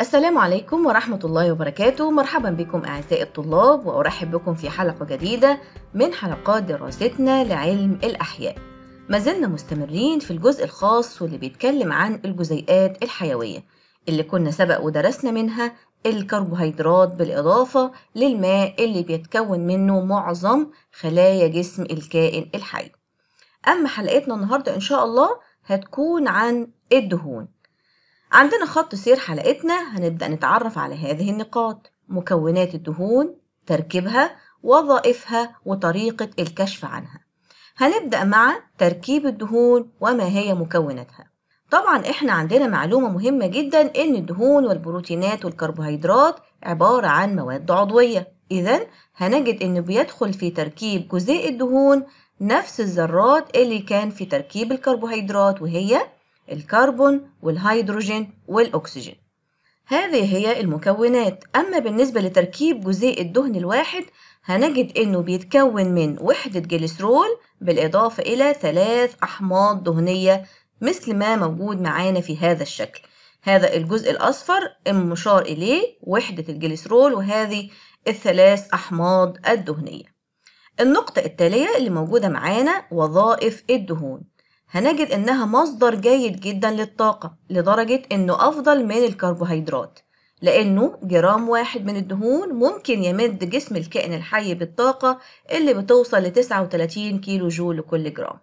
السلام عليكم ورحمة الله وبركاته مرحبا بكم أعزائي الطلاب وأرحب بكم في حلقة جديدة من حلقات دراستنا لعلم الأحياء ما زلنا مستمرين في الجزء الخاص واللي بيتكلم عن الجزيئات الحيوية اللي كنا سبق ودرسنا منها الكربوهيدرات بالإضافة للماء اللي بيتكون منه معظم خلايا جسم الكائن الحي أما حلقتنا النهاردة إن شاء الله هتكون عن الدهون عندنا خط سير حلقتنا هنبدأ نتعرف على هذه النقاط مكونات الدهون تركيبها وظائفها وطريقة الكشف عنها هنبدأ مع تركيب الدهون وما هي مكوناتها طبعا احنا عندنا معلومة مهمة جدا ان الدهون والبروتينات والكربوهيدرات عبارة عن مواد عضوية اذا هنجد انه بيدخل في تركيب جزيء الدهون نفس الذرات اللي كان في تركيب الكربوهيدرات وهي الكربون والهيدروجين والأكسجين هذه هي المكونات أما بالنسبة لتركيب جزيء الدهن الواحد هنجد إنه بيتكون من وحدة جليسرول بالإضافة إلى ثلاث أحماض دهنية مثل ما موجود معانا في هذا الشكل هذا الجزء الأصفر المشار إليه وحدة الجليسرول وهذه الثلاث أحماض الدهنية النقطة التالية اللي موجودة معانا وظائف الدهون هنجد إنها مصدر جيد جدا للطاقة لدرجة إنه أفضل من الكربوهيدرات لأنه جرام واحد من الدهون ممكن يمد جسم الكائن الحي بالطاقة اللي بتوصل لتسعة وتلاتين كيلو جول لكل جرام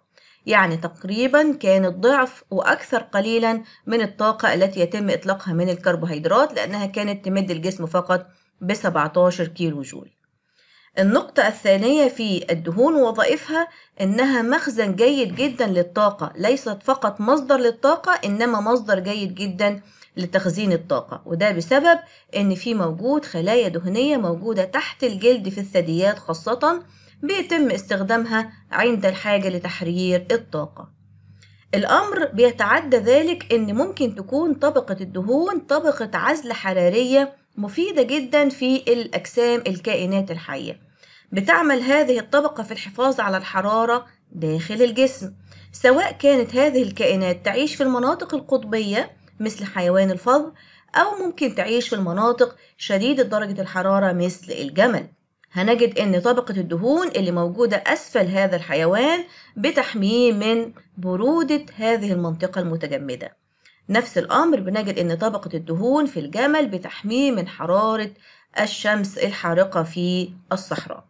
يعني تقريبا كانت ضعف وأكثر قليلا من الطاقة التي يتم إطلاقها من الكربوهيدرات لأنها كانت تمد الجسم فقط ب 17 كيلو جول النقطة الثانية في الدهون وظائفها إنها مخزن جيد جدا للطاقة ليست فقط مصدر للطاقة إنما مصدر جيد جدا لتخزين الطاقة وده بسبب إن في موجود خلايا دهنية موجودة تحت الجلد في الثدييات خاصة بيتم استخدامها عند الحاجة لتحرير الطاقة الأمر بيتعدى ذلك إن ممكن تكون طبقة الدهون طبقة عزل حرارية مفيدة جدا في الأجسام الكائنات الحية بتعمل هذه الطبقة في الحفاظ على الحرارة داخل الجسم سواء كانت هذه الكائنات تعيش في المناطق القطبية مثل حيوان الفضل أو ممكن تعيش في المناطق شديدة درجة الحرارة مثل الجمل هنجد أن طبقة الدهون اللي موجودة أسفل هذا الحيوان بتحميه من برودة هذه المنطقة المتجمدة نفس الأمر بنجد أن طبقة الدهون في الجمل بتحميه من حرارة الشمس الحارقة في الصحراء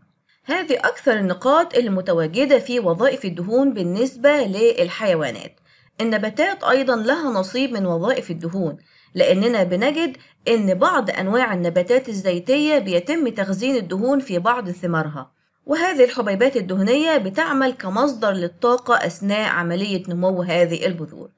هذه أكثر النقاط المتواجدة في وظائف الدهون بالنسبة للحيوانات النباتات أيضا لها نصيب من وظائف الدهون لأننا بنجد أن بعض أنواع النباتات الزيتية بيتم تخزين الدهون في بعض ثمارها وهذه الحبيبات الدهنية بتعمل كمصدر للطاقة أثناء عملية نمو هذه البذور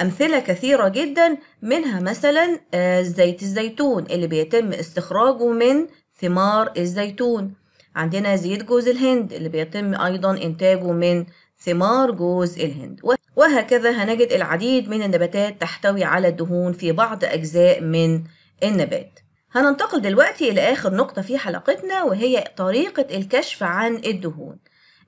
أمثلة كثيرة جدا منها مثلا آه، زيت الزيتون اللي بيتم استخراجه من ثمار الزيتون عندنا زيت جوز الهند اللي بيتم أيضا إنتاجه من ثمار جوز الهند وهكذا هنجد العديد من النباتات تحتوي على الدهون في بعض أجزاء من النبات هننتقل دلوقتي إلى آخر نقطة في حلقتنا وهي طريقة الكشف عن الدهون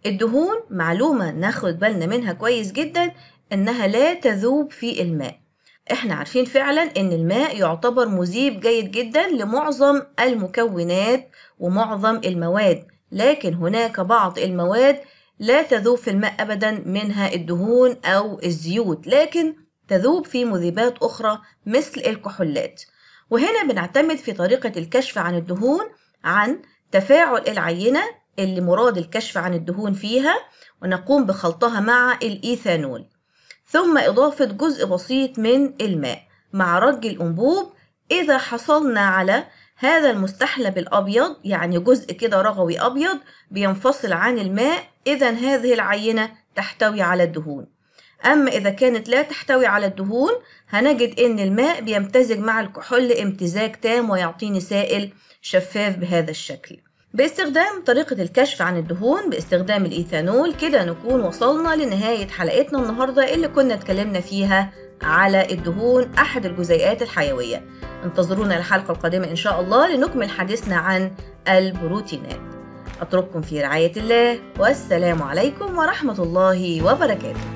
الدهون معلومة ناخد بالنا منها كويس جدا إنها لا تذوب في الماء احنا عارفين فعلا ان الماء يعتبر مذيب جيد جدا لمعظم المكونات ومعظم المواد لكن هناك بعض المواد لا تذوب في الماء ابدا منها الدهون او الزيوت لكن تذوب في مذيبات اخرى مثل الكحولات وهنا بنعتمد في طريقة الكشف عن الدهون عن تفاعل العينة اللي مراد الكشف عن الدهون فيها ونقوم بخلطها مع الإيثانول ثم إضافة جزء بسيط من الماء مع رج الأنبوب إذا حصلنا على هذا المستحلب الأبيض يعني جزء كده رغوي أبيض بينفصل عن الماء إذا هذه العينة تحتوي على الدهون أما إذا كانت لا تحتوي على الدهون هنجد إن الماء بيمتزج مع الكحول امتزاج تام ويعطيني سائل شفاف بهذا الشكل باستخدام طريقة الكشف عن الدهون باستخدام الإيثانول كده نكون وصلنا لنهاية حلقتنا النهاردة اللي كنا اتكلمنا فيها على الدهون أحد الجزيئات الحيوية انتظرونا الحلقة القادمة إن شاء الله لنكمل حديثنا عن البروتينات أترككم في رعاية الله والسلام عليكم ورحمة الله وبركاته